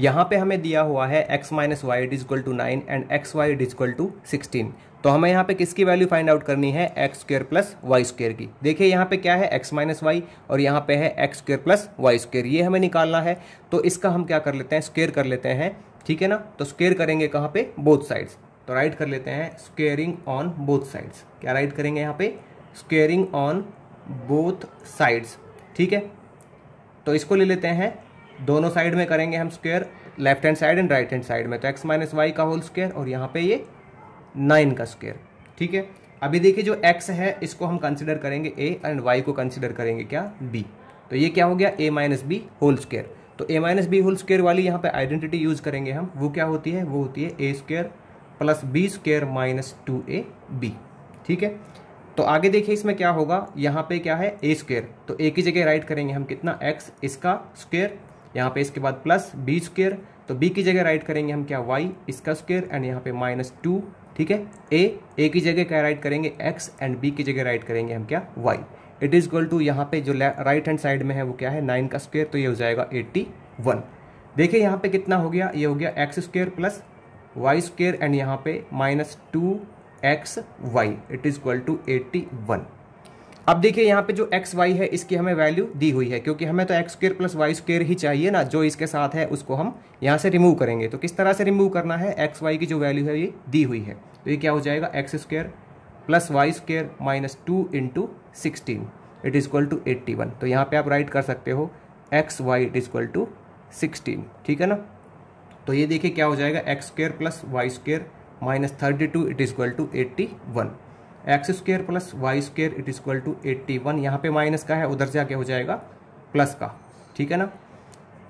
यहाँ पे हमें दिया हुआ है x minus y is equal to nine and x y is equal to sixteen तो हमें यहाँ पे किसकी वैल्यू फाइंड आउट करनी है x square plus y square की देखिए यहाँ पे क्या है एक्स माइनस वाई और यहाँ पे है x square plus y square ये हमें निकालना है तो इसका हम क्या कर लेते हैं स्क्र कर लेते हैं ठीक है ना तो स्क्र करेंगे कहाँ पे बोथ साइड्स तो राइट कर लेते हैं स्क्वेयरिंग ऑन बोथ साइड्स क्या राइट करेंगे यहाँ पे स्क्वेयरिंग ऑन बोथ साइड्स ठीक है तो इसको ले लेते हैं दोनों साइड में करेंगे हम square left hand side and right hand side में तो एक्स माइनस वाई का होल स्क्वेयर और यहाँ पे ये नाइन का स्क्वेयर ठीक है अभी देखिए जो एक्स है इसको हम कंसिडर करेंगे ए एंड वाई को कंसिडर करेंगे क्या बी तो ये क्या हो गया a minus b whole square तो a minus b whole square वाली यहाँ पे आइडेंटिटी यूज करेंगे हम वो क्या होती है वो होती है a square plus b square minus two a b ठीक है तो आगे देखिए इसमें क्या होगा यहाँ पे क्या है ए स्क्वेयर तो ए की जगह राइट करेंगे हम कितना एक्स इसका स्क्वेयर यहाँ पे इसके बाद प्लस बी स्क्वेयर तो बी की जगह राइट करेंगे हम क्या वाई इसका स्क्वेयर एंड यहाँ पे माइनस टू ठीक है ए ए की जगह क्या राइट करेंगे एक्स एंड बी की जगह राइट करेंगे हम क्या y it is equal to यहाँ पे जो राइट हैंड साइड में है वो क्या है नाइन का स्क्वेयर तो ये हो जाएगा एट्टी वन देखिए यहाँ पे कितना हो गया ये हो गया x square plus Y square and यहाँ पे minus two x y it is equal to eighty one अब देखिए यहाँ पे जो एक्स वाई है इसकी हमें वैल्यू दी हुई है क्योंकि हमें तो x square plus y square ही चाहिए ना जो इसके साथ है उसको हम यहाँ से रिमूव करेंगे तो किस तरह से रिमूव करना है एक्स वाई की जो वैल्यू है ये दी हुई है तो ये क्या हो जाएगा x square plus y square minus two into sixteen it is equal to eighty one तो यहाँ पे आप राइट कर सकते हो x y it is equal to sixteen ठीक है ना तो ये देखिए क्या हो जाएगा x square plus y square minus thirty two it is equal to eighty one x square plus Y square it is equal to eighty one यहाँ पे माइनस का है उधर से आके हो जाएगा प्लस का ठीक है ना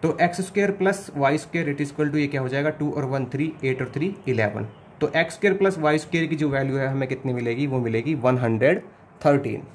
तो x square plus Y square it is equal to ये क्या हो जाएगा टू और वन थ्री एट और थ्री इलेवन तो एक्स स्क्र प्लस वाई स्क्वेयर की जो वैल्यू है हमें कितनी मिलेगी वो मिलेगी वन हंड्रेड थर्टीन